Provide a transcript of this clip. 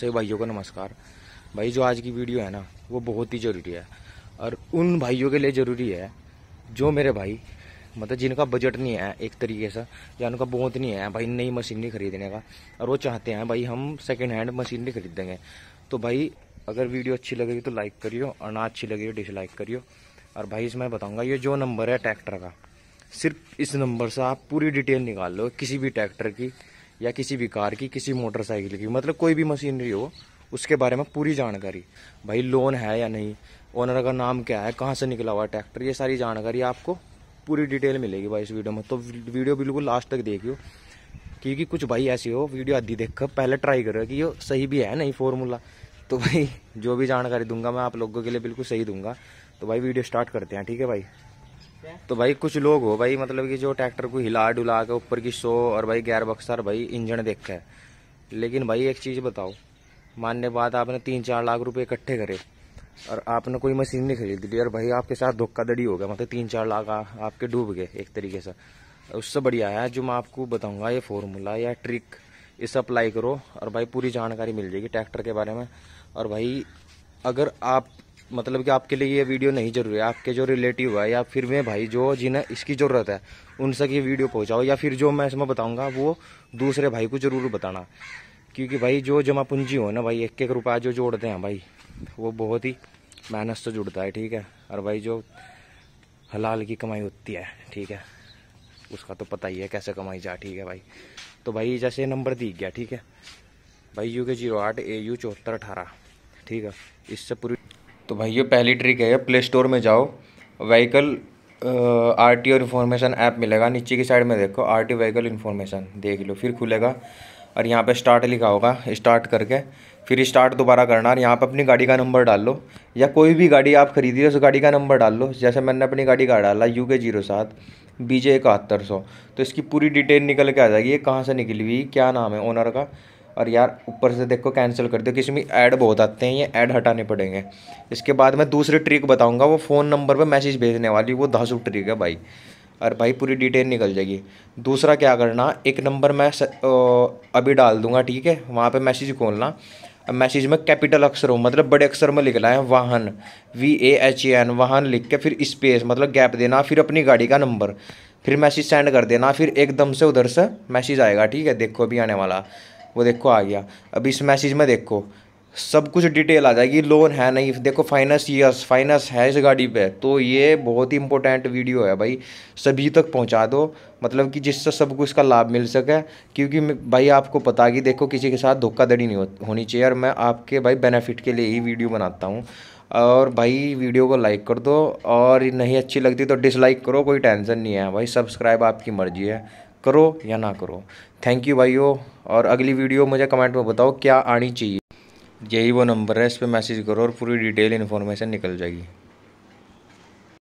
सभी भाइयों को नमस्कार भाई जो आज की वीडियो है ना वो बहुत ही ज़रूरी है और उन भाइयों के लिए ज़रूरी है जो मेरे भाई मतलब जिनका बजट नहीं है एक तरीके से या उनका बहुत नहीं है भाई नई मशीन नहीं खरीदने का और वो चाहते हैं भाई हम सेकेंड हैंड मशीनरी खरीद देंगे तो भाई अगर वीडियो अच्छी लगेगी तो लाइक करियो और ना अच्छी लगेगी डिसलाइक तो करियो और भाई इसमें बताऊँगा ये जो नंबर है ट्रैक्टर का सिर्फ इस नंबर से आप पूरी डिटेल निकाल लो किसी भी ट्रैक्टर की या किसी भी कार की किसी मोटरसाइकिल की मतलब कोई भी मशीनरी हो उसके बारे में पूरी जानकारी भाई लोन है या नहीं ओनर का नाम क्या है कहाँ से निकला हुआ ट्रैक्टर ये सारी जानकारी आपको पूरी डिटेल मिलेगी भाई इस वीडियो में तो वीडियो बिल्कुल लास्ट तक देखियो क्योंकि कुछ भाई ऐसे हो वीडियो आधी देख पहले ट्राई करो कि ये सही भी है नहीं फॉर्मूला तो भाई जो भी जानकारी दूंगा मैं आप लोगों के लिए बिल्कुल सही दूंगा तो भाई वीडियो स्टार्ट करते हैं ठीक है भाई तो भाई कुछ लोग हो भाई मतलब कि जो ट्रैक्टर को हिला डुला के ऊपर की सो और भाई गैर बक्सर भाई इंजन देख है लेकिन भाई एक चीज़ बताओ मानने बात आपने तीन चार लाख रुपए इकट्ठे करे और आपने कोई मशीन नहीं खरीद ली और भाई आपके साथ धोखाधड़ी हो गया मतलब तीन चार लाख आपके डूब गए एक तरीके से उससे बढ़िया है जो मैं आपको बताऊंगा ये फॉर्मूला या ट्रिक इसे अप्लाई करो और भाई पूरी जानकारी मिल जाएगी ट्रैक्टर के बारे में और भाई अगर आप मतलब कि आपके लिए ये वीडियो नहीं जरूरी है आपके जो रिलेटिव है या फिर वे भाई जो जिन्हें इसकी ज़रूरत है उनसे ये वीडियो पहुंचाओ या फिर जो मैं इसमें बताऊंगा वो दूसरे भाई को ज़रूर बताना क्योंकि भाई जो जमा पूंजी हो ना भाई एक एक रुपया जो जोड़ते हैं भाई वो बहुत ही मेहनत से जुड़ता है ठीक है और भाई जो हलाल की कमाई होती है ठीक है उसका तो पता ही है कैसे कमाई जाए ठीक है भाई तो भाई जैसे नंबर दी गया ठीक है भाई यू के जीरो आठ ए यू चौहत्तर अठारह ठीक है इससे पूरी तो ये पहली ट्रिक है प्ले स्टोर में जाओ वहीकल आर टी और इन्फॉर्मेशन ऐप मिलेगा नीचे की साइड में देखो आर टी व्हीकल इन्फॉर्मेशन देख लो फिर खुलेगा और यहाँ पे स्टार्ट लिखा होगा स्टार्ट करके फिर स्टार्ट दोबारा करना और यहाँ पर अपनी गाड़ी का नंबर डाल लो या कोई भी गाड़ी आप खरीदी उस गाड़ी का नंबर डाल लो जैसे मैंने अपनी गाड़ी का डाला यू के जीरो सात बी इकहत्तर सौ तो इसकी पूरी डिटेल निकल के आ जाएगी ये कहाँ से निकली हुई क्या नाम है ओनर का और यार ऊपर से देखो कैंसिल कर दो किसी इसमें ऐड बहुत आते हैं ये ऐड हटाने पड़ेंगे इसके बाद मैं दूसरी ट्रिक बताऊँगा वो फ़ोन नंबर पर मैसेज भेजने वाली वो दस ट्रिक है भाई और भाई पूरी डिटेल निकल जाएगी दूसरा क्या करना एक नंबर मैं स, ओ, अभी डाल दूंगा ठीक है वहाँ पर मैसेज खोलना मैसेज में कैपिटल अक्षर हो मतलब बड़े अक्षर में लिख है Vahan V A H A N Vahan लिख के फिर स्पेस मतलब गैप देना फिर अपनी गाड़ी का नंबर फिर मैसेज सेंड कर देना फिर एकदम से उधर से मैसेज आएगा ठीक है देखो अभी आने वाला वो देखो आ गया अब इस मैसेज में देखो सब कुछ डिटेल आ जाएगी लोन है नहीं देखो फाइनेंस यस फाइनेंस है इस गाड़ी पे तो ये बहुत ही इंपॉर्टेंट वीडियो है भाई सभी तक पहुंचा दो मतलब कि जिससे सबको इसका लाभ मिल सके क्योंकि भाई आपको पता कि देखो किसी के साथ धोखाधड़ी नहीं होनी चाहिए और मैं आपके भाई बेनिफिट के लिए ही वीडियो बनाता हूँ और भाई वीडियो को लाइक कर दो और नहीं अच्छी लगती तो डिसलाइक करो कोई टेंशन नहीं है भाई सब्सक्राइब आपकी मर्जी है करो या ना करो थैंक यू भाइयों और अगली वीडियो मुझे कमेंट में बताओ क्या आनी चाहिए यही वो नंबर है इस पर मैसेज करो और पूरी डिटेल इन्फॉर्मेशन निकल जाएगी